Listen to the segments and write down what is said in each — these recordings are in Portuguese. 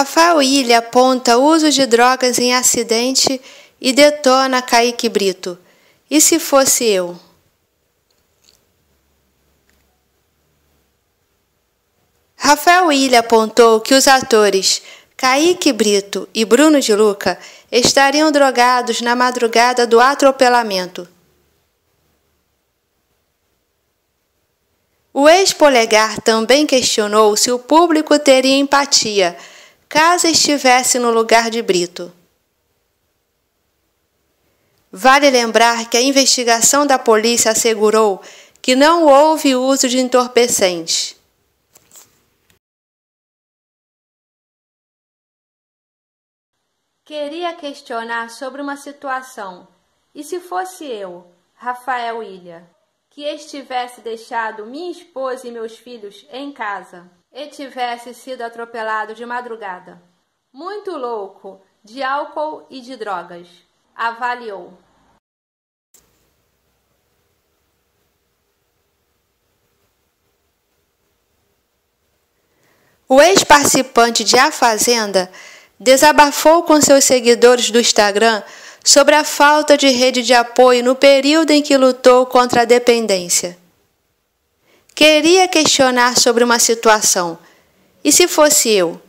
Rafael Ilha aponta uso de drogas em acidente e detona Kaique Brito. E se fosse eu? Rafael Ilha apontou que os atores Kaique Brito e Bruno de Luca estariam drogados na madrugada do atropelamento. O ex-polegar também questionou se o público teria empatia caso estivesse no lugar de Brito. Vale lembrar que a investigação da polícia assegurou que não houve uso de entorpecente. Queria questionar sobre uma situação. E se fosse eu, Rafael Ilha, que estivesse deixado minha esposa e meus filhos em casa? e tivesse sido atropelado de madrugada. Muito louco, de álcool e de drogas. Avaliou. O ex-participante de A Fazenda desabafou com seus seguidores do Instagram sobre a falta de rede de apoio no período em que lutou contra a dependência. Queria questionar sobre uma situação. E se fosse eu?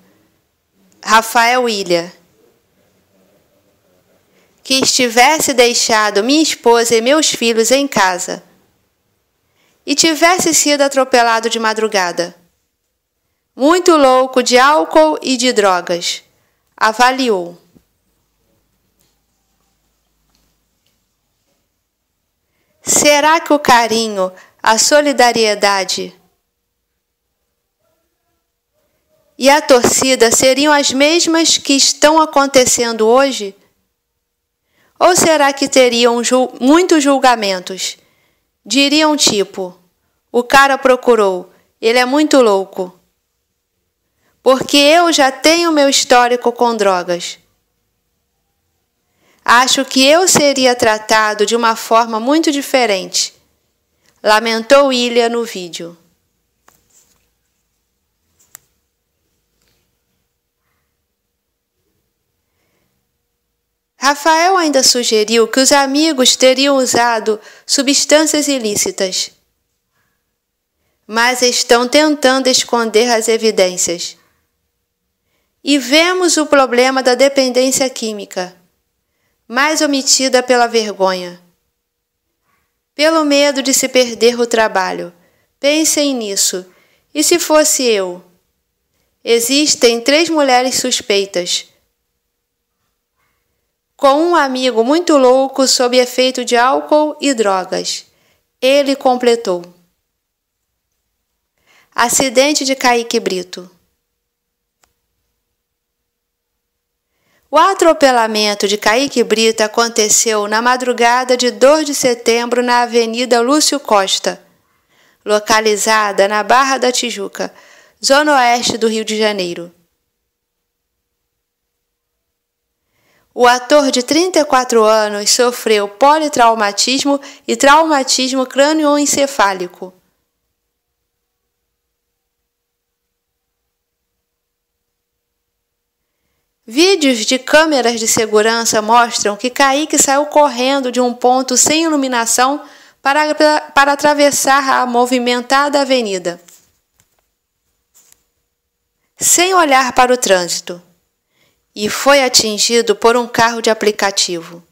Rafael Ilha. Que estivesse deixado minha esposa e meus filhos em casa e tivesse sido atropelado de madrugada. Muito louco de álcool e de drogas. Avaliou. Será que o carinho a solidariedade e a torcida seriam as mesmas que estão acontecendo hoje? Ou será que teriam jul muitos julgamentos? Diriam tipo: o cara procurou, ele é muito louco. Porque eu já tenho meu histórico com drogas. Acho que eu seria tratado de uma forma muito diferente lamentou Ilha no vídeo. Rafael ainda sugeriu que os amigos teriam usado substâncias ilícitas, mas estão tentando esconder as evidências. E vemos o problema da dependência química, mais omitida pela vergonha pelo medo de se perder o trabalho. Pensem nisso. E se fosse eu? Existem três mulheres suspeitas. Com um amigo muito louco sob efeito de álcool e drogas. Ele completou. Acidente de Caíque Brito. O atropelamento de Caíque Brito aconteceu na madrugada de 2 de setembro na Avenida Lúcio Costa, localizada na Barra da Tijuca, zona oeste do Rio de Janeiro. O ator de 34 anos sofreu politraumatismo e traumatismo crânioencefálico. Vídeos de câmeras de segurança mostram que Kaique saiu correndo de um ponto sem iluminação para, para atravessar a movimentada avenida. Sem olhar para o trânsito. E foi atingido por um carro de aplicativo.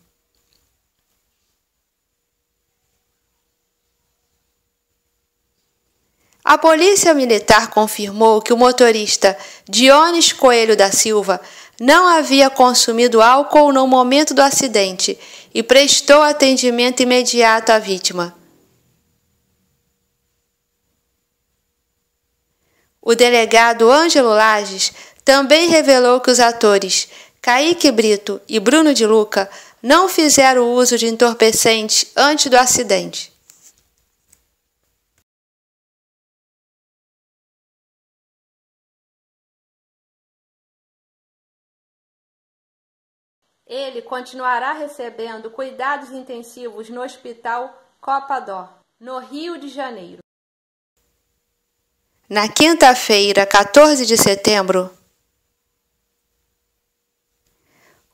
A polícia militar confirmou que o motorista Dionis Coelho da Silva não havia consumido álcool no momento do acidente e prestou atendimento imediato à vítima. O delegado Ângelo Lages também revelou que os atores Kaique Brito e Bruno de Luca não fizeram uso de entorpecentes antes do acidente. Ele continuará recebendo cuidados intensivos no Hospital Copadó, no Rio de Janeiro. Na quinta-feira, 14 de setembro,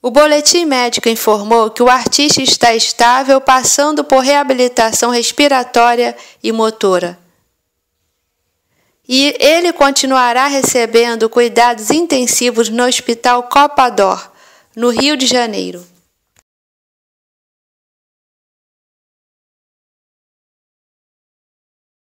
o boletim médico informou que o artista está estável, passando por reabilitação respiratória e motora. E ele continuará recebendo cuidados intensivos no Hospital Copador, no Rio de Janeiro.